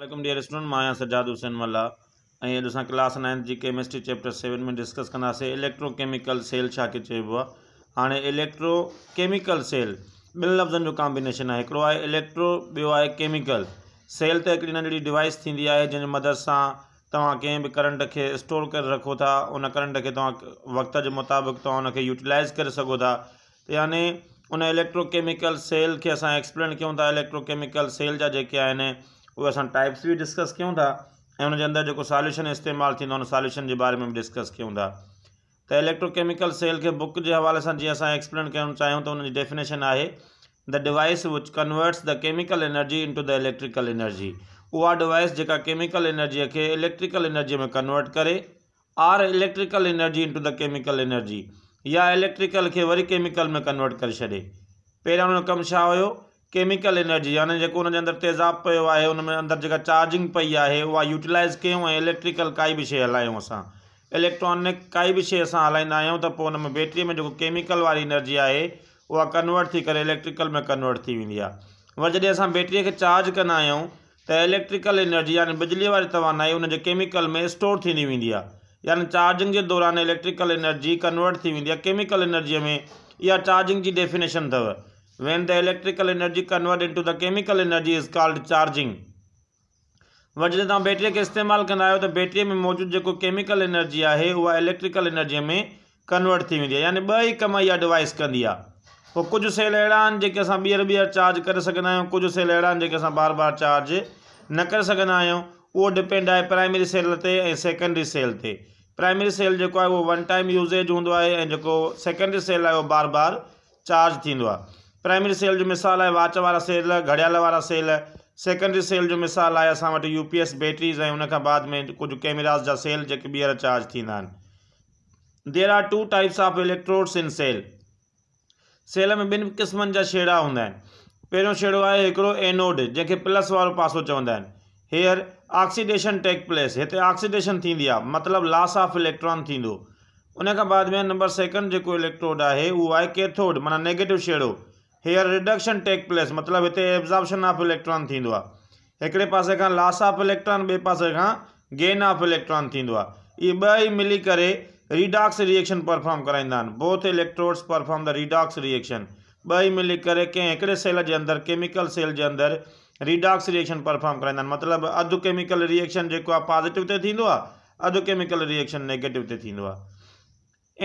welcome dear student मां आहियां सजाद हुसेमला ऐं अॼु असां क्लास नाइन्थ जी केमिस्ट्री चैप्टर सेवन में डिस्कस कंदासीं इलेक्ट्रोकेमिकल सेल छाखे चइबो आहे हाणे इलेक्ट्रो सेल ॿिनि लफ़्ज़नि जो कॉम्बिनेशन आहे हिकिड़ो आहे इलेक्ट्रो ॿियो आहे केमिकल सेल त हिकिड़ी नंढड़ी डिवाइस थींदी आहे जंहिं मदद सां तव्हां कंहिं बि करंट खे स्टोर करे रखो था उन करंट खे तव्हां वक़्त जे मुताबिक़ तव्हां उनखे यूटिलाइज़ करे सघो था यानी उन इलेक्ट्रोकेमिकल सेल खे असां एक्सप्लेन कयूं था इलेक्ट्रोकेमिकल सेल जा जेके आहिनि उहे असां टाइप्स बि डिस्कस कयूं था ऐं हुनजे अंदरि जेको सॉल्यूशन इस्तेमालु थींदो हुन सॉल्यूशन जे बारे में बि डिस्कस कयूं था त इलेक्ट्रोकेमिकल सेल खे बुक जे हवाले सां जीअं असां एक्सप्लेन करणु चाहियूं त हुनजी डेफिनेशन आहे the device which converts the chemical energy into the electrical energy उहा डिवाइस जेका केमिकल एनर्जीअ खे इलेक्ट्रिकल एनर्जीअ में कन्वर्ट करे or electrical energy into the chemical energy या इलेक्ट्रिकल खे वरी केमिकल में कन्वर्ट करे छॾे पहिरियों वारो कमु छा हुयो केमिकल एनर्जी यानी जेको हुनजे अंदरु तेज़ाब पियो आहे उन में अंदरु जेका चार्जिंग पई आहे उहा यूटिलाइज़ कयूं ऐं इलेक्ट्रिकल काई बि शइ हलायूं असां इलेक्ट्रॉनिक काई बि शइ असां हलाईंदा आहियूं त पोइ हुन में बैट्री में जेको केमिकल वारी एनर्जी आहे उहा कन्वर्ट थी करे इलेक्ट्रिकल में कन्वर्ट थी वेंदी आहे वरी जॾहिं असां बैट्रीअ खे चार्ज कंदा आहियूं त इलेक्ट्रिकल एनर्जी यानि बिजलीअ वारी तवानाई उनजे केमिकल में स्टोर थींदी वेंदी आहे यानि चार्जिंग जे दौरान इलेक्ट्रिकल एनर्जी कन्वर्ट थी वेंदी आहे केमिकल एनर्जीअ में इहा चार्जिंग जी डेफिनेशन अथव WHEN THE ELECTRICAL ENERGY convert INTO THE CHEMICAL ENERGY IS CALLED CHARGING वरी जॾहिं तव्हां बैट्रीअ खे इस्तेमालु कंदा आहियो त बैट्रीअ में मौजूदु जेको केमिकल एनर्जी आहे उहा इलेक्ट्रिकल एनर्जीअ में कन्वर्ट थी वेंदी आहे यानी ॿ ई कम इहा डिवाइस कंदी आहे पोइ कुझु सेल अहिड़ा आहिनि जेके असां ॿीहर ॿीहर चार्ज करे सघंदा आहियूं कुझु सेल अहिड़ा आहिनि जेके असां बार बार चार्ज न करे सघंदा आहियूं उहो डिपेंड आहे प्राइमरी सेल ते ऐं सेकेंड्री सेल ते प्राइमरी सेल जेको आहे उहो वन टाइम यूज़ेज हूंदो आहे ऐं जेको सेल आहे उहो बार बार चार्ज थींदो प्राइमरी सेल जो मिसाल आहे वाच वारा सेल घड़ियाल वारा सेल सेकेंडरी सेल जो मिसाल आहे असां वटि यूपीएस बैटरीज़ ऐं उन बाद में कुझु कैमराज़ जा सेल जेके ॿीहर चार्ज थींदा आहिनि there are two types of electrodes in cell cell में ॿिनि क़िस्मनि जा शेड़ा हूंदा आहिनि पहिरियों शेड़ो आहे हिकिड़ो एनोड जेके प्लस वारो पासो चवंदा आहिनि हीअंर ऑक्सीडेशन टेक प्लेस हिते ऑक्सीडेशन थींदी आहे मतिलबु लॉस ऑफ इलेक्ट्रॉन थींदो उन बाद में नंबर सेकेंड जेको इलेक्ट्रोड आहे उहो आहे केथोड माना नेगेटिव शेडो हेयर रिडक्शन टेक प्लेस मतलब इतने एब्जॉर्बशन ऑफ इलेक्ट्रॉन थी एक पास का लॉस ऑफ इलेक्ट्रॉन बे पासे का गेन ऑफ इलेक्ट्रॉन थी ये इहे मिली कर रिडॉक्स रिएक्शन परफॉर्म कराइंदा both electrodes perform the redox reaction ॿ ई मिली करे कें सेल के अंदर केमिकल सेल के अंदर रिडॉक्स रिएक्शन परफॉर्म कराइंदा मतलब मतिलबु अधु केमिकल रिएक्शन जो पॉज़िटिव से थींदो केमिकल रिएक्शन नेगेटिव से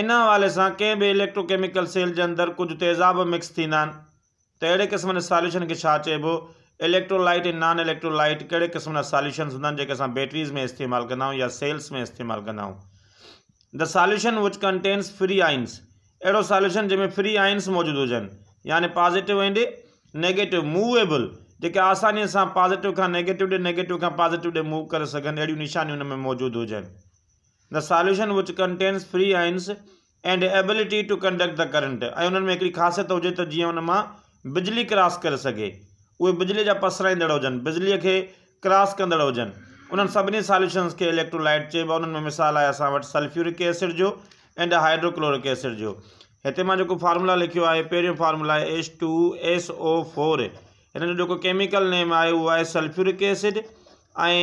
इन हवाले सां कंहिं बि इलेक्ट्रोकेमिकल सेल जे अंदरि कुझु तेज़ाब मिक्स थींदा आहिनि त अहिड़े क़िस्म जे सॉल्यूशन खे छा चइबो इलेक्ट्रोलाइट ऐं नॉन इलेक्ट्रोलाइट कहिड़े क़िस्म जा सॉल्यूशन हूंदा आहिनि जेके असां बैटरीज़ में इस्तेमालु कंदा आहियूं या सेल्स में इस्तेमालु कंदा आहियूं the solution which contents free ions अहिड़ो सॉल्यूशन जंहिंमें फ्री आइंस मौजूदु हुजनि यानी पॉज़िटिव ऐं नेगेटिव मूवेबल जेके आसानीअ सां पॉज़िटिव खां नेगेटिव ॾे नेगेटिव खां पॉज़िटिव ॾे मूव करे सघनि अहिड़ियूं निशानियूं हुन में मौजूदु हुजनि the solution which contains free ions and ability to conduct the current ऐं उन्हनि में हिकिड़ी ख़ासियत हुजे त जीअं उन मां बिजली क्रॉस करे सघे उहे बिजली जा पसराईंदड़ हुजनि बिजलीअ खे क्रॉस कंदड़ हुजनि उन्हनि सभिनी सॉल्यूशन्स खे इलेक्ट्रोलाइट चइबो आहे उन्हनि में मिसाल आहे असां वटि सल्फ्यूरिक एसिड जो एंड हाइड्रोक्लोरिक एसिड जो हिते मां जेको फार्मूला लिखियो आहे पहिरियों फार्मूला आहे H two S O four हिन जो जेको केमिकल नेम आहे उहो आहे सल्फ्यूरिक एसिड ऐं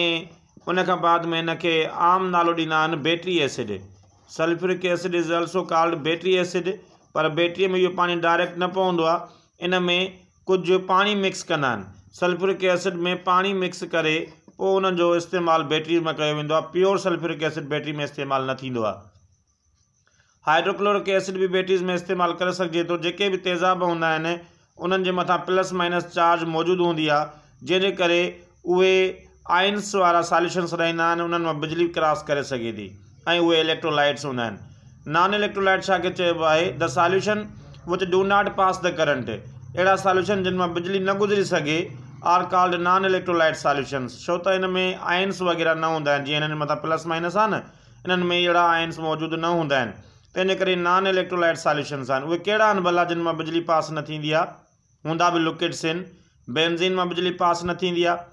उन खां बाद में इन खे आम नालो ॾींदा आहिनि battery acid sulphuric acid is also called battery acid पर बैटरीअ में इहो पाणी डायरेक्ट न पवंदो आहे इन में कुझु पाणी मिक्स कंदा आहिनि सल्फ्रिक एसिड में पाणी मिक्स करे पोइ उन जो इस्तेमालु बैटरी में कयो वेंदो आहे प्योर सल्फ्रिक एसिड बैटरी में इस्तेमालु न थींदो आहे हाइड्रोक्लोरिक एसिड बि बैटरीज़ में इस्तेमालु करे सघिजे थो जेके बि तेज़ाब हूंदा आहिनि उन्हनि जे मथां प्लस माइनस चार्ज मौजूदु हूंदी आहे जंहिंजे करे उहे आइन्स वारा सॉल्यूशन रहंदा आहिनि उन्हनि मां बिजली क्रॉस करे सघे थी ऐं उहे इलेक्ट्रोलाइट्स हूंदा आहिनि नॉन इलेक्ट्रोलाइट छा खे चइबो आहे the solution which do not pass the current अहिड़ा सॉल्यूशन जिन मां बिजली न गुज़री सघे are called non electrolyte solution छो त हिन में आइन्स वग़ैरह न हूंदा आहिनि जीअं हिननि मथां प्लस माइनस आहे न इन्हनि में अहिड़ा आइन्स मौजूदु न हूंदा आहिनि तंहिंजे करे नॉन इलेक्ट्रोलाइट सॉल्यूशन्स आहिनि उहे कहिड़ा आहिनि भला जिन मां बिजली पास न थींदी आहे हूंदा बि लुकिड्स आहिनि बेनज़ीन मां बिजली पास न थींदी आहे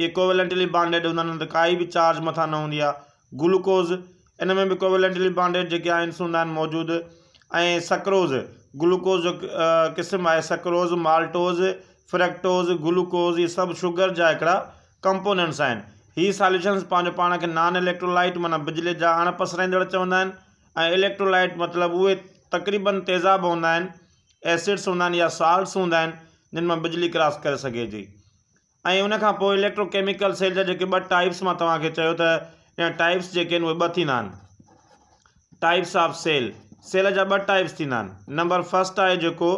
की कोवेलेंट्री बॉन्डेड हूंदा आहिनि त काई बि चार्ज मथां न हूंदी आहे ग्लुकोज़ इन में बि कोवेलेंट्री बॉन्डेड जेके आहिनि मौजूदु ऐं सक्रोज़ ग्लूकोज़ जेको क़िस्म आहे सक्रोज़ माल्टोज़ फ्रेक्टोज़ ग्लूकोज़ इहे सभु शुगर जा हिकड़ा कंपोनेंट्स आहिनि हीअ सॉल्यूशन पंहिंजो पाण खे नॉन इलेक्ट्रोलाइट माना बिजली जा अणपसाईंदड़ु चवंदा आहिनि ऐं इलेक्ट्रोलाइट मतिलबु उहे तकरीबनि तेज़ाब हूंदा आहिनि एसिड्स हूंदा आहिनि या साल्ट्स हूंदा आहिनि जिन मां बिजली क्रॉस करे सघे थी ऐं उन खां पोइ इलेक्ट्रोकेमिकल सेल जा जेके ॿ टाइप्स मां तव्हांखे चयो त या टाइप्स जेके आहिनि उहे ॿ थींदा आहिनि टाइप्स ऑफ सेल सेल जा ॿ टाइप्स थींदा आहिनि नंबर फस्ट आहे जेको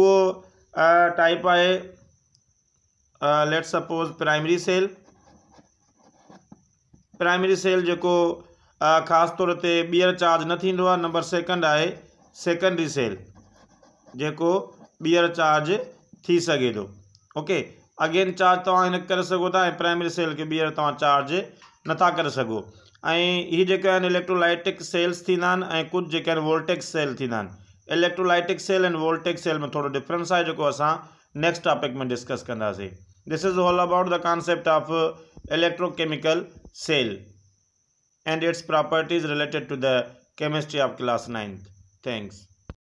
उहो टाइप आहे let suppose primary cell primary cell जेको ख़ासि तौर ते ॿीहर चार्ज न थींदो आहे नंबर सेकंड आहे सेकेंडरी सेल जेको ॿीहर चार्ज थी सघे थो ओके अगेन चार्ज तुम हिन कर सघो प्राइमरी सेल के बीहर तुम चार्ज नथा कर सो ऐं इलेक्ट्रोलाइटिक सेल्स थींदा कुछ ऐं कुझु cell electrolytic cell and voltage cell में थोड़ा डिफरेंस है जो अस नेक्स्ट टॉपिक में डिस्कस कंदासीं this is all about the concept of electrochemical cell and its properties related to the chemistry of class ninth thanks